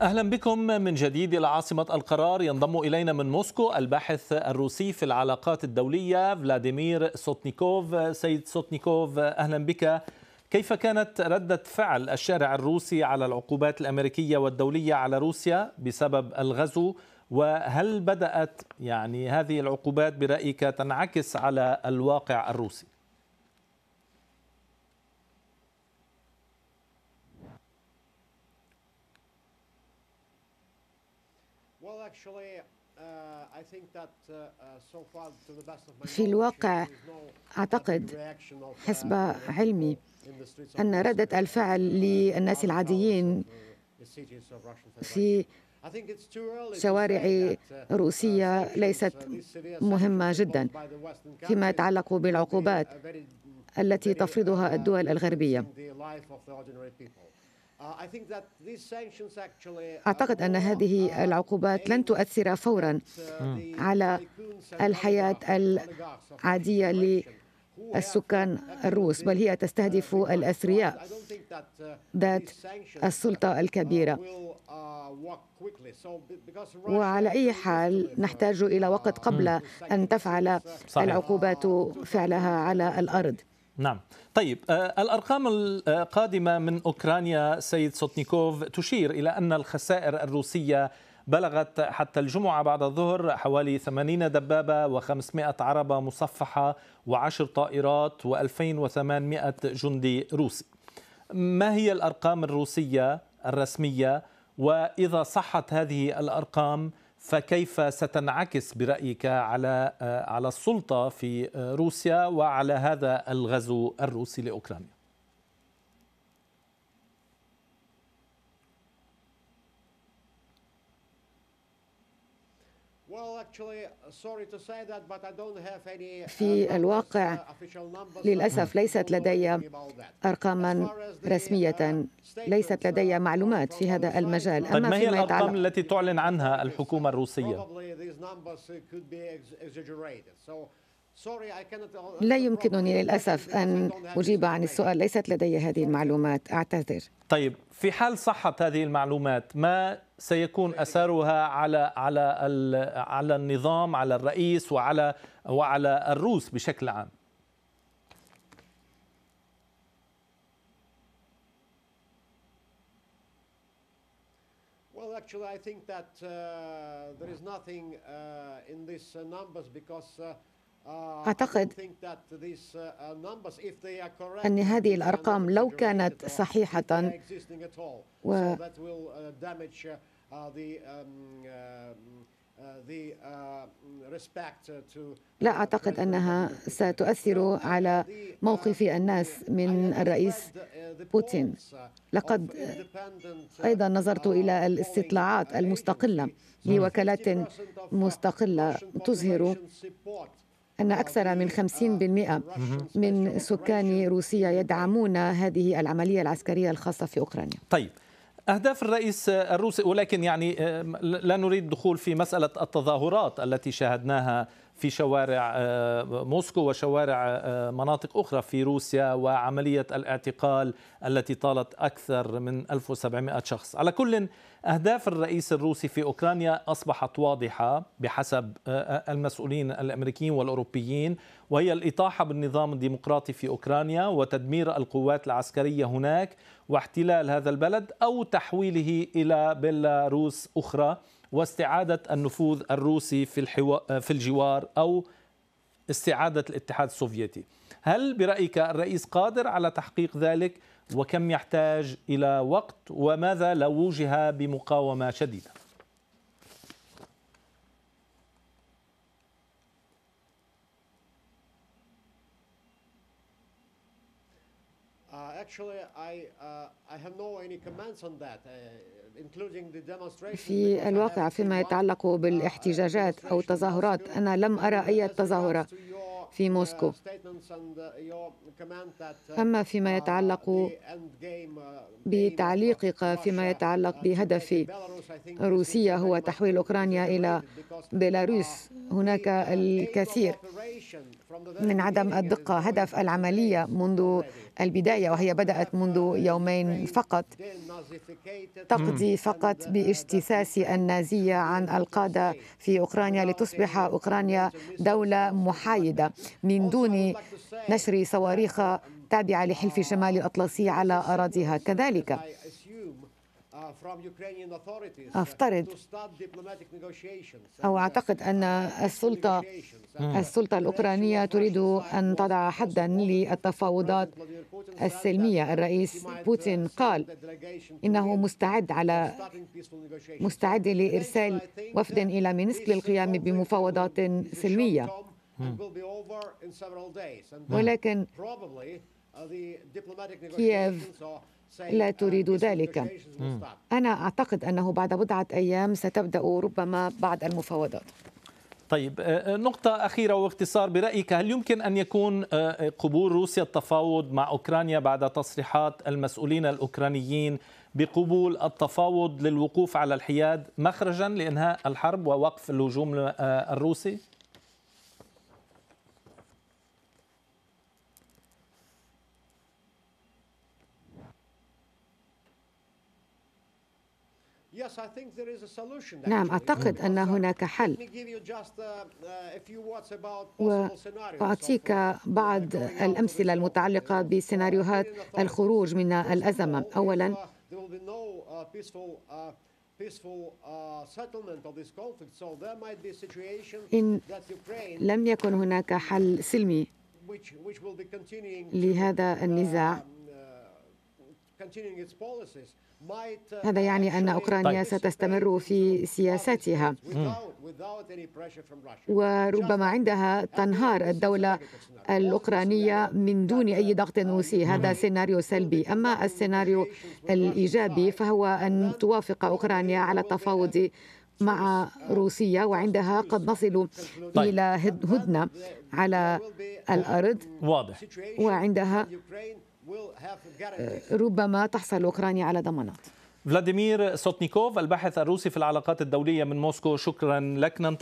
أهلا بكم من جديد إلى عاصمة القرار ينضم إلينا من موسكو الباحث الروسي في العلاقات الدولية فلاديمير سوتنيكوف سيد سوتنيكوف أهلا بك كيف كانت ردة فعل الشارع الروسي على العقوبات الأمريكية والدولية على روسيا بسبب الغزو وهل بدأت يعني هذه العقوبات برأيك تنعكس على الواقع الروسي؟ Uh, uh, uh, في الواقع أعتقد حسب علمي أن ردة الفعل للناس العاديين في شوارع روسية ليست مهمة جدا فيما يتعلق بالعقوبات التي تفرضها الدول الغربية Uh, أعتقد أن uh, هذه uh, العقوبات لن تؤثر فورا على الحياة العادية للسكان الروس بل هي تستهدف الأثرياء ذات السلطة الكبيرة وعلى أي حال نحتاج إلى وقت قبل أن تفعل العقوبات فعلها على الأرض نعم طيب آه، الأرقام القادمة آه، من أوكرانيا سيد سوتنيكوف تشير إلى أن الخسائر الروسية بلغت حتى الجمعة بعد الظهر حوالي 80 دبابة و500 عربة مصفحة و10 طائرات و2800 جندي روسي ما هي الأرقام الروسية الرسمية وإذا صحت هذه الأرقام فكيف ستنعكس برأيك على آه، على السلطة في آه، روسيا وعلى هذا الغزو الروسي لأوكرانيا Uh, في الواقع uh, للأسف ليست لدي أرقاما رسمية uh, ليست لدي معلومات في هذا المجال أما طيب، ما هي فيما يتعلق الأرقام التي تعلن عنها الحكومة الروسية؟ Uh, لا uh, يمكنني uh, للأسف أن أجيب عن السؤال ليست لدي هذه المعلومات أعتذر طيب في حال صحت هذه المعلومات ما سيكون أثرها على على على النظام على الرئيس وعلى وعلى الروس بشكل عام Actually, I think that uh, there is nothing uh, in these uh, numbers because uh, أعتقد أن هذه الأرقام لو كانت صحيحة و لا أعتقد أنها ستؤثر على موقف الناس من الرئيس بوتين لقد أيضا نظرت إلى الاستطلاعات المستقلة لوكالات مستقلة تظهر أن أكثر من 50% من سكان روسيا يدعمون هذه العملية العسكرية الخاصة في أوكرانيا طيب أهداف الرئيس الروسي ولكن يعني آه، لا نريد الدخول في مسألة التظاهرات التي شاهدناها في شوارع آه، موسكو وشوارع آه، مناطق أخرى في روسيا وعملية الاعتقال التي طالت أكثر من 1700 شخص على كل أهداف الرئيس الروسي في أوكرانيا أصبحت واضحة بحسب آه، المسؤولين الأمريكيين والأوروبيين وهي الإطاحة بالنظام الديمقراطي في أوكرانيا وتدمير القوات العسكرية هناك واحتلال هذا البلد أو تحويله إلى بيلاروس أخرى واستعادة النفوذ الروسي في, الحو... في الجوار أو استعادة الاتحاد السوفيتي هل برأيك الرئيس قادر على تحقيق ذلك وكم يحتاج إلى وقت وماذا لو وجه بمقاومة شديدة uh, actually, I, uh, I have no any comments on that. Uh, في الواقع فيما يتعلق بالاحتجاجات أو التظاهرات أنا لم أرى أي تظاهرة في موسكو أما فيما يتعلق بتعليقك فيما يتعلق بهدف روسيا هو تحويل أوكرانيا إلى بيلاروس هناك الكثير من عدم الدقة هدف العملية منذ البداية وهي بدأت منذ يومين فقط تقضي فقط باجتثاث النازية عن القادة في أوكرانيا لتصبح أوكرانيا دولة محايدة من دون نشر صواريخ تابعة لحلف شمال الأطلسي على أراضيها كذلك uh, uh, افترض او uh, اعتقد ان السلطه السلطه الاوكرانيه تريد ان تضع حدا للتفاوضات السلميه الرئيس بوتين قال انه مستعد على مستعد لارسال وفد الى مينسك للقيام بمفاوضات سلميه ولكن hmm. كييف uh, لا uh, تريد ذلك hmm. أنا أعتقد أنه بعد بضعة أيام ستبدأ ربما بعض المفاوضات طيب آه، آه، نقطة أخيرة واختصار برأيك هل يمكن أن يكون آه، قبول روسيا التفاوض مع أوكرانيا بعد تصريحات المسؤولين الأوكرانيين بقبول التفاوض للوقوف على الحياد مخرجا لإنهاء الحرب ووقف الهجوم الروسي؟ نعم أعتقد mm. أن uh, هناك حل uh, uh, وأعطيك بعض الأمثلة المتعلقة بسيناريوهات الخروج من الأزمة أولا إن لم يكن هناك حل سلمي لهذا النزاع Uh, هذا يعني أن أوكرانيا ستستمر في سياستها وربما عندها تنهار الدولة الأوكرانية من دون أي ضغط روسي هذا سيناريو سلبي أما السيناريو الإيجابي فهو أن توافق أوكرانيا على التفاوض مع روسيا وعندها قد نصل طيب. إلى هدنة على الأرض واضح وعندها أه، ربما تحصل أوكرانيا على ضمانات فلاديمير سوتنيكوف الباحث الروسي في العلاقات الدولية من موسكو شكرا لك